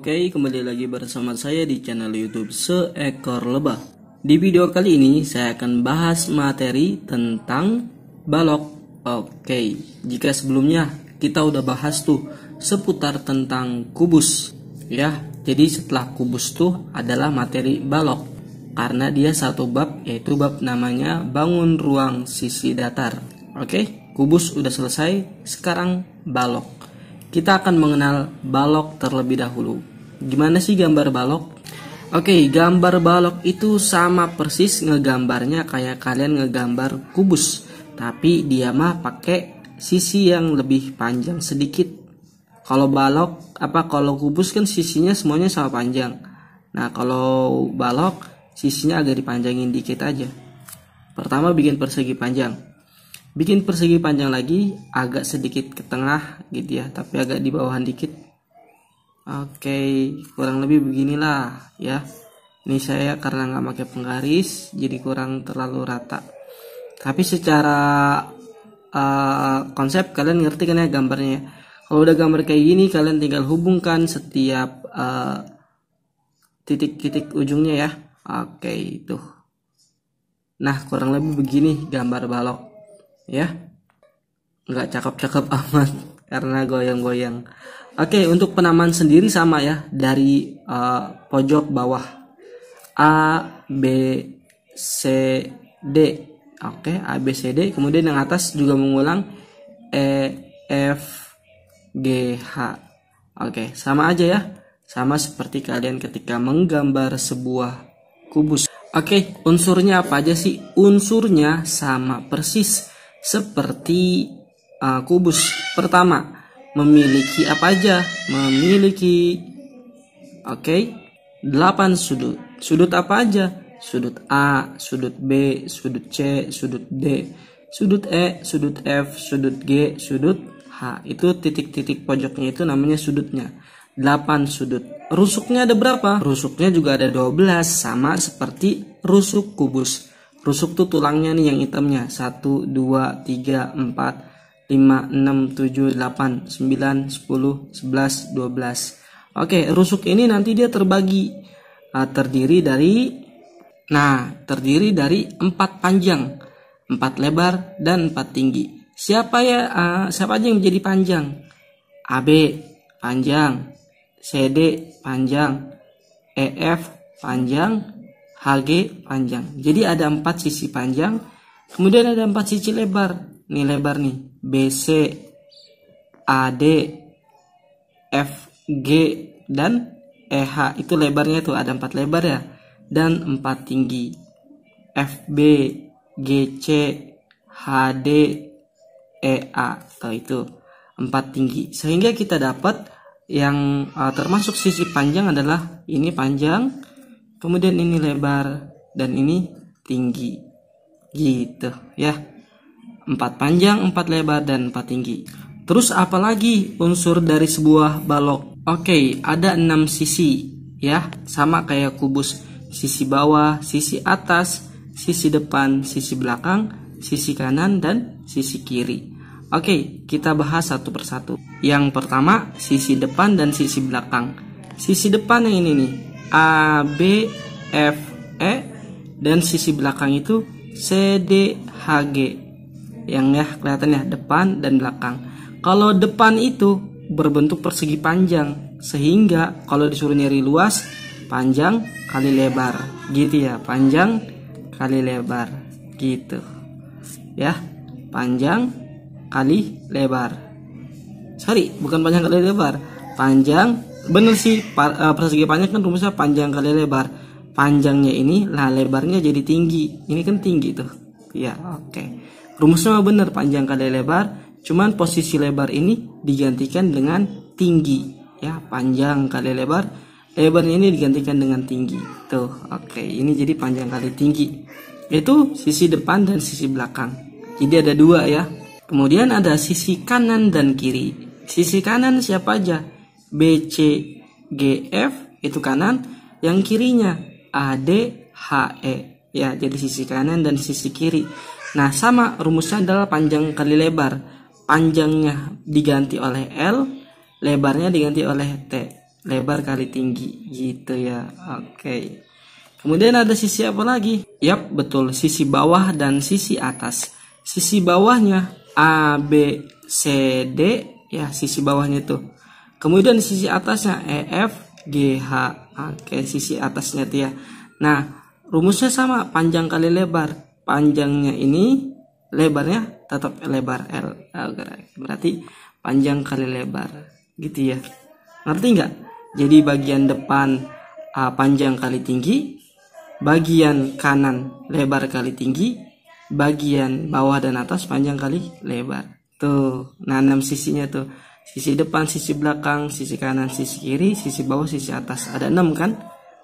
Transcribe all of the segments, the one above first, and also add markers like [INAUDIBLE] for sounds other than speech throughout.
Oke, kembali lagi bersama saya di channel YouTube Seekor Lebah. Di video kali ini saya akan bahas materi tentang balok. Oke, jika sebelumnya kita udah bahas tuh seputar tentang kubus, ya. Jadi setelah kubus tuh adalah materi balok karena dia satu bab yaitu bab namanya bangun ruang sisi datar. Oke, kubus udah selesai, sekarang balok kita akan mengenal balok terlebih dahulu. Gimana sih gambar balok? Oke, okay, gambar balok itu sama persis ngegambarnya kayak kalian ngegambar kubus, tapi dia mah pakai sisi yang lebih panjang sedikit. Kalau balok apa kalau kubus kan sisinya semuanya sama panjang. Nah, kalau balok sisinya agak dipanjangin dikit aja. Pertama bikin persegi panjang. Bikin persegi panjang lagi agak sedikit ke tengah gitu ya, tapi agak di bawahan dikit Oke, kurang lebih beginilah ya. Ini saya karena nggak pakai penggaris, jadi kurang terlalu rata. Tapi secara uh, konsep kalian ngerti kan ya gambarnya. Ya? Kalau udah gambar kayak gini, kalian tinggal hubungkan setiap eh, titik-titik uh, ujungnya ya. Oke, itu. Nah, kurang lebih begini gambar balok ya. Nggak cakep-cakep [LAUGHS] amat karena goyang-goyang. Oke, untuk penamaan sendiri sama ya dari uh, pojok bawah A B C D. Oke, A B C D. Kemudian yang atas juga mengulang E F G H. Oke, sama aja ya. Sama seperti kalian ketika menggambar sebuah kubus. Oke, unsurnya apa aja sih? Unsurnya sama persis seperti uh, kubus. Pertama, memiliki apa aja? Memiliki oke, okay, 8 sudut. Sudut apa aja? Sudut A, sudut B, sudut C, sudut D, sudut E, sudut F, sudut G, sudut H. Itu titik-titik pojoknya itu namanya sudutnya. 8 sudut. Rusuknya ada berapa? Rusuknya juga ada 12 sama seperti rusuk kubus. Rusuk tuh tulangnya nih yang hitamnya. 1 2 3 4 5, 6, 7, 8, 9, 10, 11, 12. Oke, rusuk ini nanti dia terbagi. Nah, terdiri dari, nah, terdiri dari 4 panjang, 4 lebar, dan 4 tinggi. Siapa ya, uh, siapa aja yang menjadi panjang? AB, panjang. CD, panjang. EF, panjang. HG, panjang. Jadi ada 4 sisi panjang, kemudian ada 4 sisi lebar. Ini lebar nih. BC, AD, FG, dan EH. Itu lebarnya itu ada empat lebar ya. Dan empat tinggi. FB, GC, HD, EA. Atau itu empat tinggi. Sehingga kita dapat yang uh, termasuk sisi panjang adalah ini panjang, kemudian ini lebar, dan ini tinggi. Gitu ya. 4 panjang, 4 lebar, dan 4 tinggi. Terus apalagi unsur dari sebuah balok? Oke, ada 6 sisi ya, sama kayak kubus. Sisi bawah, sisi atas, sisi depan, sisi belakang, sisi kanan, dan sisi kiri. Oke, kita bahas satu persatu. Yang pertama, sisi depan dan sisi belakang. Sisi depan yang ini nih, A, B, F, E, dan sisi belakang itu C, D, H, G yang ya kelihatan ya depan dan belakang. Kalau depan itu berbentuk persegi panjang sehingga kalau disuruh nyari luas panjang kali lebar gitu ya panjang kali lebar gitu ya panjang kali lebar sorry bukan panjang kali lebar panjang bener sih eh, persegi panjang kan rumusnya panjang kali lebar panjangnya ini lah lebarnya jadi tinggi ini kan tinggi tuh ya oke okay. Rumusnya benar panjang kali lebar, cuman posisi lebar ini digantikan dengan tinggi ya, panjang kali lebar. Lebar ini digantikan dengan tinggi. Tuh, oke, ini jadi panjang kali tinggi. Itu sisi depan dan sisi belakang. Jadi ada dua ya. Kemudian ada sisi kanan dan kiri. Sisi kanan siapa aja? B, C, G, F itu kanan, yang kirinya A, D, H, E. Ya, jadi sisi kanan dan sisi kiri. Nah, sama rumusnya adalah panjang kali lebar. Panjangnya diganti oleh L, lebarnya diganti oleh T. Lebar kali tinggi gitu ya. Oke. Okay. Kemudian ada sisi apa lagi? Yap, betul. Sisi bawah dan sisi atas. Sisi bawahnya A, B, C, D. Ya, sisi bawahnya itu. Kemudian sisi atasnya E, F, G, H. Oke, sisi atasnya itu ya. Nah, rumusnya sama, panjang kali lebar panjangnya ini lebarnya tetap lebar L, berarti panjang kali lebar gitu ya ngerti nggak jadi bagian depan uh, panjang kali tinggi bagian kanan lebar kali tinggi bagian bawah dan atas panjang kali lebar tuh nanam sisinya tuh sisi depan sisi belakang sisi kanan sisi kiri sisi bawah sisi atas ada enam kan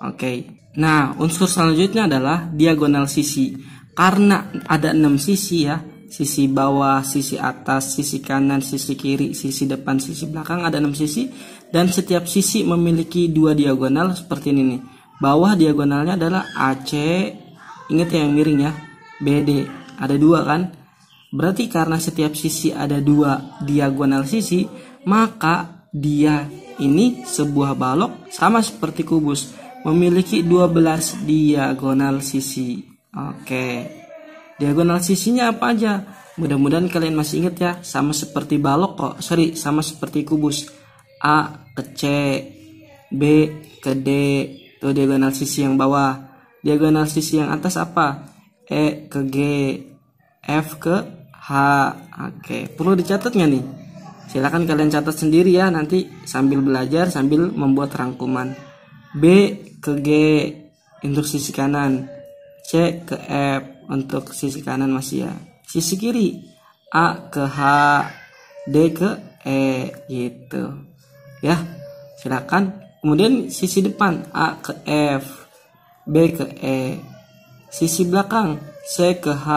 oke okay. nah unsur selanjutnya adalah diagonal sisi karena ada enam sisi ya sisi bawah, sisi atas, sisi kanan, sisi kiri, sisi depan, sisi belakang ada enam sisi dan setiap sisi memiliki dua diagonal seperti ini nih. Bawah diagonalnya adalah AC, ingat ya yang miring ya, BD ada dua kan? Berarti karena setiap sisi ada dua diagonal sisi, maka dia ini sebuah balok sama seperti kubus memiliki 12 diagonal sisi. Oke. Diagonal sisinya apa aja? Mudah-mudahan kalian masih ingat ya, sama seperti balok kok. Sorry, sama seperti kubus. A ke C, B ke D. Tuh diagonal sisi yang bawah. Diagonal sisi yang atas apa? E ke G, F ke H. Oke, perlu dicatat nggak nih? Silahkan kalian catat sendiri ya nanti sambil belajar sambil membuat rangkuman. B ke G untuk sisi kanan. C ke F untuk sisi kanan masih ya sisi kiri A ke H D ke E gitu ya silakan kemudian sisi depan A ke F B ke E sisi belakang C ke H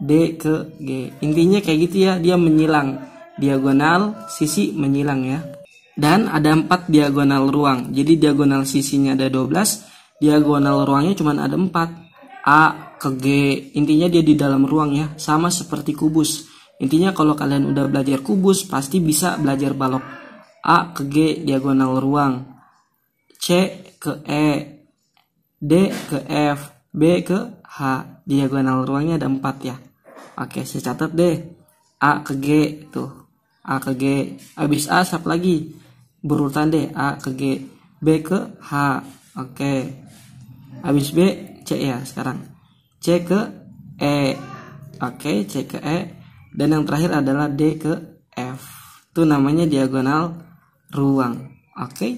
D ke G intinya kayak gitu ya dia menyilang diagonal sisi menyilang ya dan ada empat diagonal ruang jadi diagonal sisinya ada 12 diagonal ruangnya cuma ada empat A ke G intinya dia di dalam ruang ya sama seperti kubus intinya kalau kalian udah belajar kubus pasti bisa belajar balok A ke G diagonal ruang C ke E D ke F B ke H diagonal ruangnya ada 4 ya oke saya catat deh A ke G tuh A ke G Abis A siapa lagi berurutan deh A ke G B ke H oke abis B C ya sekarang C ke E oke C ke E dan yang terakhir adalah D ke F itu namanya diagonal ruang oke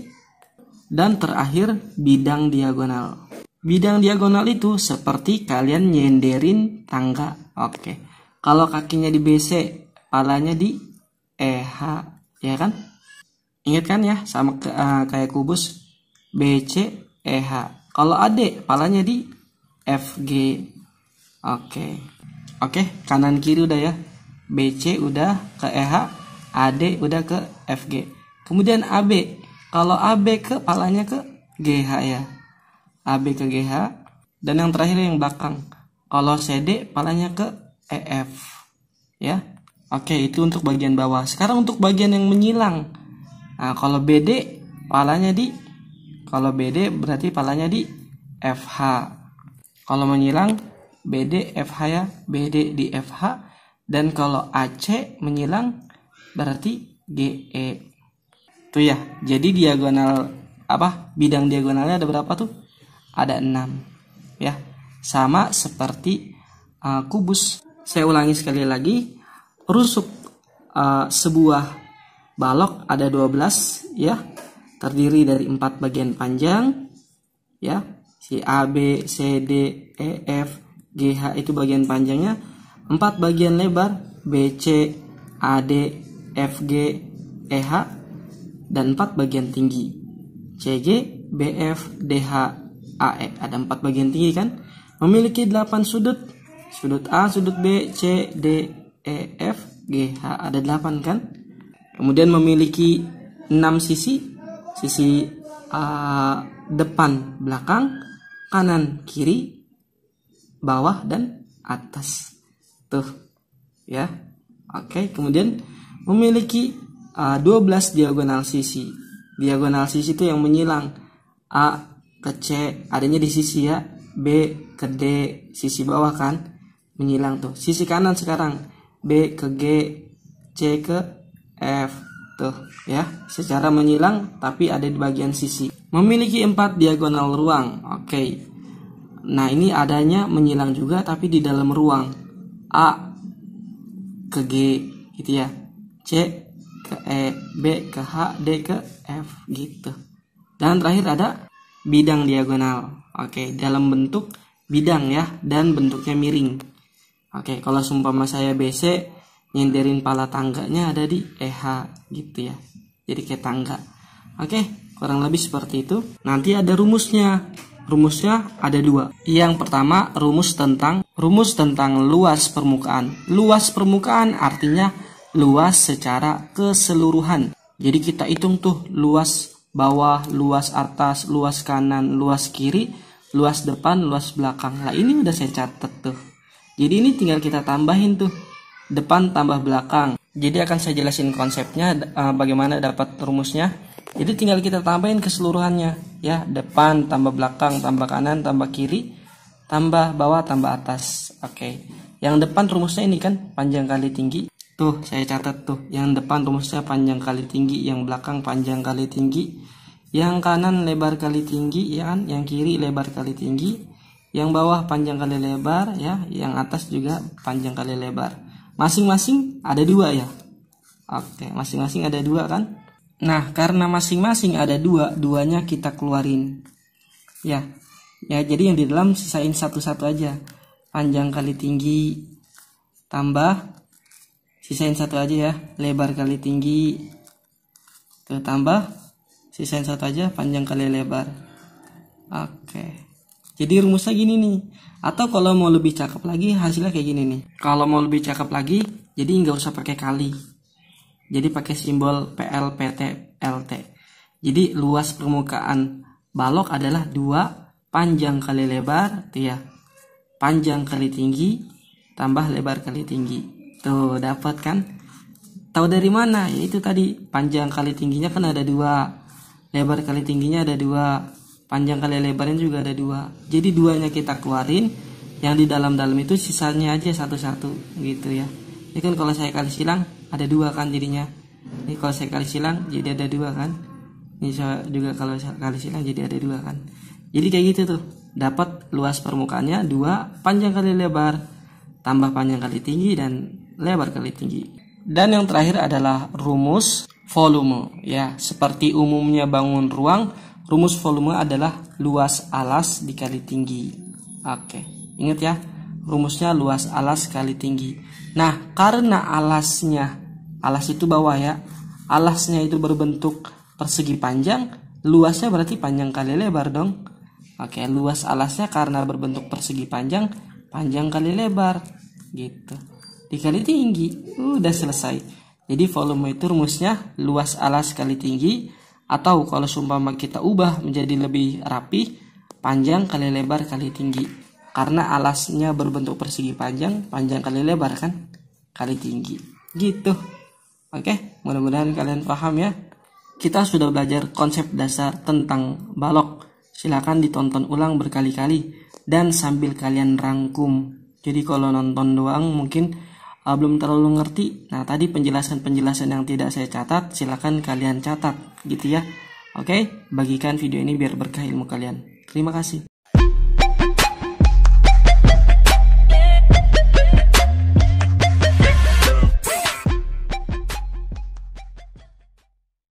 dan terakhir bidang diagonal bidang diagonal itu seperti kalian nyenderin tangga oke kalau kakinya di BC palanya di EH ya kan ingat kan ya sama ke, uh, kayak kubus BC EH kalau AD palanya di FG oke okay. oke okay, kanan kiri udah ya BC udah ke EH AD udah ke FG kemudian AB kalau AB ke palanya ke GH ya AB ke GH dan yang terakhir yang belakang kalau CD palanya ke EF ya oke okay, itu untuk bagian bawah sekarang untuk bagian yang menyilang nah kalau BD palanya di kalau BD berarti palanya di FH kalau menyilang BD FH ya, BD di FH dan kalau AC menyilang berarti GE. Tuh ya. Jadi diagonal apa? Bidang diagonalnya ada berapa tuh? Ada 6. Ya. Sama seperti uh, kubus. Saya ulangi sekali lagi. Rusuk uh, sebuah balok ada 12 ya. Terdiri dari 4 bagian panjang ya si A, B, C, D, E, F, G, H itu bagian panjangnya 4 bagian lebar B, C, A, D, F, G, E, H dan 4 bagian tinggi C, G, B, F, D, H, A, E ada 4 bagian tinggi kan memiliki 8 sudut sudut A, sudut B, C, D, E, F, G, H ada 8 kan kemudian memiliki 6 sisi sisi uh, depan belakang kanan kiri bawah dan atas tuh ya oke kemudian memiliki uh, 12 diagonal sisi diagonal sisi itu yang menyilang a ke c adanya di sisi ya b ke d sisi bawah kan menyilang tuh sisi kanan sekarang b ke g c ke f Tuh, ya, secara menyilang tapi ada di bagian sisi. Memiliki empat diagonal ruang. Oke. Okay. Nah, ini adanya menyilang juga tapi di dalam ruang. A ke G gitu ya. C ke E, B ke H, D ke F gitu. Dan terakhir ada bidang diagonal. Oke, okay. dalam bentuk bidang ya dan bentuknya miring. Oke, okay. kalau mas saya BC nyenderin pala tangganya ada di EH gitu ya jadi kayak tangga oke kurang lebih seperti itu nanti ada rumusnya rumusnya ada dua yang pertama rumus tentang rumus tentang luas permukaan luas permukaan artinya luas secara keseluruhan jadi kita hitung tuh luas bawah luas atas luas kanan luas kiri luas depan luas belakang lah ini udah saya catet tuh jadi ini tinggal kita tambahin tuh depan tambah belakang. Jadi akan saya jelasin konsepnya eh, bagaimana dapat rumusnya. Jadi tinggal kita tambahin keseluruhannya ya, depan tambah belakang tambah kanan tambah kiri tambah bawah tambah atas. Oke. Okay. Yang depan rumusnya ini kan panjang kali tinggi. Tuh, saya catat tuh. Yang depan rumusnya panjang kali tinggi, yang belakang panjang kali tinggi, yang kanan lebar kali tinggi ya kan, yang kiri lebar kali tinggi, yang bawah panjang kali lebar ya, yang atas juga panjang kali lebar masing-masing ada dua ya oke masing-masing ada dua kan nah karena masing-masing ada dua duanya kita keluarin ya ya jadi yang di dalam sisain satu-satu aja panjang kali tinggi tambah sisain satu aja ya lebar kali tinggi ke tambah sisain satu aja panjang kali lebar oke okay. Jadi rumusnya gini nih. Atau kalau mau lebih cakep lagi hasilnya kayak gini nih. Kalau mau lebih cakep lagi, jadi nggak usah pakai kali. Jadi pakai simbol LT. Jadi luas permukaan balok adalah dua panjang kali lebar, tuh ya. Panjang kali tinggi tambah lebar kali tinggi. Tuh dapat kan? Tahu dari mana? Ya itu tadi panjang kali tingginya kan ada dua, lebar kali tingginya ada dua panjang kali lebarnya juga ada dua jadi duanya kita keluarin yang di dalam-dalam itu sisanya aja satu-satu gitu ya ini kan kalau saya kali silang ada dua kan jadinya ini kalau saya kali silang jadi ada dua kan ini juga kalau saya kali silang jadi ada dua kan jadi kayak gitu tuh dapat luas permukaannya dua panjang kali lebar tambah panjang kali tinggi dan lebar kali tinggi dan yang terakhir adalah rumus volume ya seperti umumnya bangun ruang rumus volume adalah luas alas dikali tinggi. Oke, ingat ya, rumusnya luas alas kali tinggi. Nah, karena alasnya, alas itu bawah ya, alasnya itu berbentuk persegi panjang, luasnya berarti panjang kali lebar dong. Oke, luas alasnya karena berbentuk persegi panjang, panjang kali lebar, gitu. Dikali tinggi, udah selesai. Jadi volume itu rumusnya luas alas kali tinggi atau kalau seumpama kita ubah menjadi lebih rapi, panjang kali lebar kali tinggi. Karena alasnya berbentuk persegi panjang, panjang kali lebar kan, kali tinggi. Gitu. Oke, mudah-mudahan kalian paham ya. Kita sudah belajar konsep dasar tentang balok. silahkan ditonton ulang berkali-kali dan sambil kalian rangkum. Jadi kalau nonton doang mungkin uh, belum terlalu ngerti, nah tadi penjelasan-penjelasan yang tidak saya catat, silakan kalian catat gitu ya. Oke, bagikan video ini biar berkah ilmu kalian. Terima kasih.